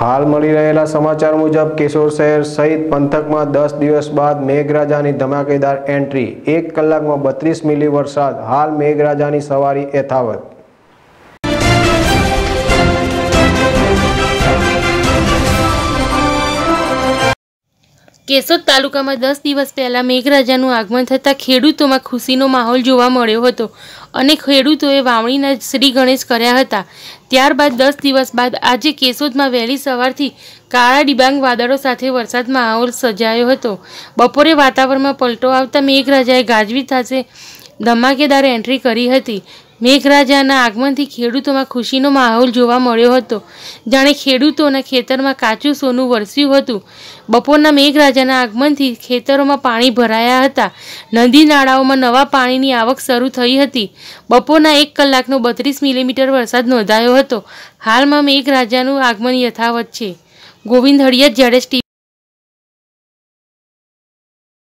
હાલ મળી રહેલા સમાચાર મુજબ કિશોર શહેર સહિત પંથકમાં દસ દિવસ બાદ મેઘરાજાની ધમાકેદાર એન્ટ્રી એક કલાકમાં બત્રીસ મિલી વરસાદ હાલ મેઘરાજાની સવારી યથાવત કેશોદ તાલુકામાં દસ દિવસ પહેલાં મેઘરાજાનું આગમન થતાં ખેડૂતોમાં ખુશીનો માહોલ જોવા મળ્યો હતો અને ખેડૂતોએ વાવણીના શ્રી ગણેશ કર્યા હતા ત્યારબાદ દસ દિવસ બાદ આજે કેશોદમાં વહેલી સવારથી કાળા ડિબાંગ વાદળો સાથે વરસાદ માહોલ સજાયો હતો બપોરે વાતાવરણમાં પલટો આવતા મેઘરાજાએ ગાજવી થશે ધમાકેદાર એન્ટ્રી કરી હતી મેઘરાજાના આગમનથી ખેડૂતોમાં ખુશીનો માહોલ જોવા મળ્યો હતો જાણે ખેડૂતોના ખેતરમાં કાચું સોનું વરસ્યું હતું બપોરના મેઘરાજાના આગમનથી ખેતરોમાં પાણી ભરાયા હતા નદી નાળાઓમાં નવા પાણીની આવક શરૂ થઈ હતી બપોરના એક કલાકનો બત્રીસ મિલીમીટર વરસાદ નોંધાયો હતો હાલમાં મેઘરાજાનું આગમન યથાવત છે ગોવિંદ હળિયા જ્યારે